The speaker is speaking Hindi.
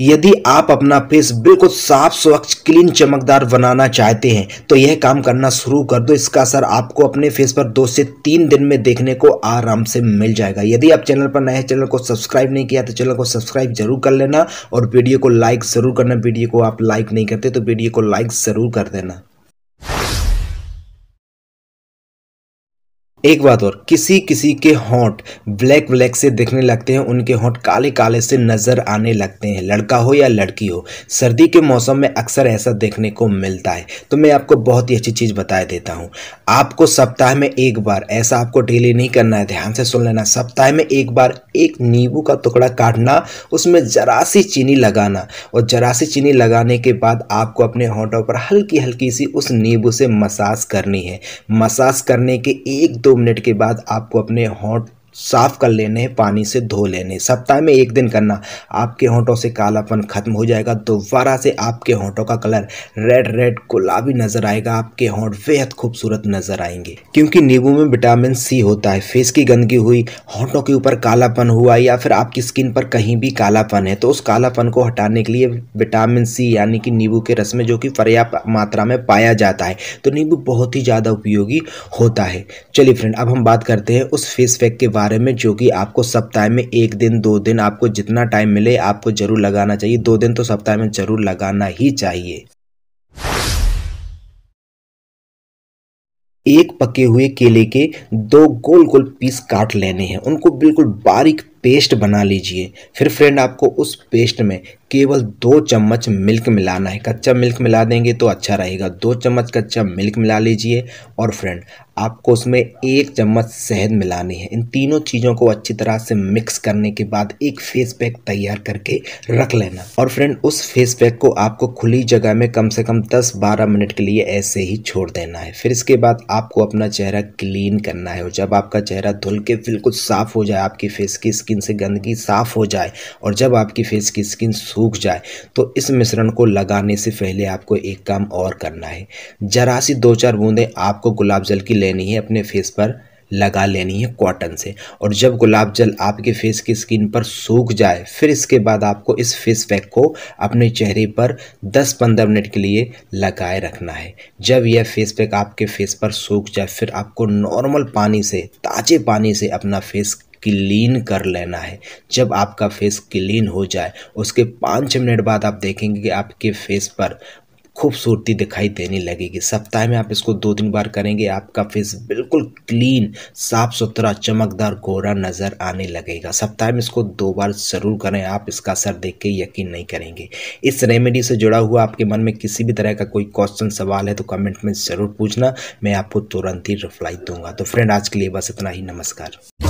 यदि आप अपना फेस बिल्कुल साफ स्वच्छ क्लीन चमकदार बनाना चाहते हैं तो यह काम करना शुरू कर दो इसका असर आपको अपने फेस पर दो से तीन दिन में देखने को आराम से मिल जाएगा यदि आप चैनल पर नए चैनल को सब्सक्राइब नहीं किया तो चैनल को सब्सक्राइब जरूर कर लेना और वीडियो को लाइक ज़रूर करना वीडियो को आप लाइक नहीं करते तो वीडियो को लाइक ज़रूर कर देना एक बात और किसी किसी के होंठ ब्लैक ब्लैक से दिखने लगते हैं उनके होंठ काले काले से नज़र आने लगते हैं लड़का हो या लड़की हो सर्दी के मौसम में अक्सर ऐसा देखने को मिलता है तो मैं आपको बहुत ही अच्छी चीज़ बता देता हूँ आपको सप्ताह में एक बार ऐसा आपको डेली नहीं करना है ध्यान से सुन लेना सप्ताह में एक बार एक नींबू का टुकड़ा काटना उसमें जरा सी चीनी लगाना और जरा सी चीनी लगाने के बाद आपको अपने होंठों पर हल्की हल्की सी उस नींबू से मसाज करनी है मसाज करने के एक दो मिनट के बाद आपको अपने हॉट साफ़ कर लेने पानी से धो लेने सप्ताह में एक दिन करना आपके होंठों से कालापन खत्म हो जाएगा दोबारा से आपके होंठों का कलर रेड रेड गुलाबी नज़र आएगा आपके होंठ बेहद खूबसूरत नज़र आएंगे क्योंकि नींबू में विटामिन सी होता है फेस की गंदगी हुई होंठों के ऊपर कालापन हुआ या फिर आपकी स्किन पर कहीं भी कालापन है तो उस कालापन को हटाने के लिए विटामिन सी यानी कि नींबू के रस में जो कि पर्याप्त मात्रा में पाया जाता है तो नींबू बहुत ही ज़्यादा उपयोगी होता है चलिए फ्रेंड अब हम बात करते हैं उस फेस पैक के बारे बारे में जो कि आपको सप्ताह में एक दिन दो दिन आपको जितना टाइम मिले आपको ज़रूर लगाना चाहिए दो दिन तो सप्ताह में ज़रूर लगाना ही चाहिए एक पके हुए केले के दो गोल गोल पीस काट लेने हैं उनको बिल्कुल बारीक पेस्ट बना लीजिए फिर फ्रेंड आपको उस पेस्ट में केवल दो चम्मच मिल्क मिलाना है कच्चा मिल्क मिला देंगे तो अच्छा रहेगा दो चम्मच कच्चा मिल्क मिला लीजिए और फ्रेंड आपको उसमें एक चम्मच शहद मिलानी है इन तीनों चीज़ों को अच्छी तरह से मिक्स करने के बाद एक फेस पैक तैयार करके रख लेना और फ्रेंड उस फेस पैक को आपको खुली जगह में कम से कम 10-12 मिनट के लिए ऐसे ही छोड़ देना है फिर इसके बाद आपको अपना चेहरा क्लीन करना है और जब आपका चेहरा धुल के बिल्कुल साफ़ हो जाए आपकी फेस की स्किन से गंदगी साफ़ हो जाए और जब आपकी फेस की स्किन सूख जाए तो इस मिश्रण को लगाने से पहले आपको एक काम और करना है जरा सी दो चार बूंदें आपको गुलाब जल की लेनी है अपने फेस पर लगा लेनी है कॉटन से और जब गुलाब जल आपके फेस की स्किन पर सूख जाए फिर इसके बाद आपको इस फेस पैक को अपने चेहरे पर 10-15 मिनट के लिए लगाए रखना है जब यह फेस पैक आपके फेस पर सूख जाए फिर आपको नॉर्मल पानी से ताज़े पानी से अपना फेस क्लीन कर लेना है जब आपका फेस क्लीन हो जाए उसके पाँच मिनट बाद आप देखेंगे कि आपके फेस पर खूबसूरती दिखाई देने लगेगी सप्ताह में आप इसको दो तीन बार करेंगे आपका फेस बिल्कुल क्लीन साफ सुथरा चमकदार गोरा नज़र आने लगेगा सप्ताह में इसको दो बार ज़रूर करें आप इसका असर देख के यकीन नहीं करेंगे इस रेमेडी से जुड़ा हुआ आपके मन में किसी भी तरह का कोई क्वेश्चन सवाल है तो कमेंट में ज़रूर पूछना मैं आपको तुरंत ही रिप्लाई दूंगा तो फ्रेंड आज के लिए बस इतना ही नमस्कार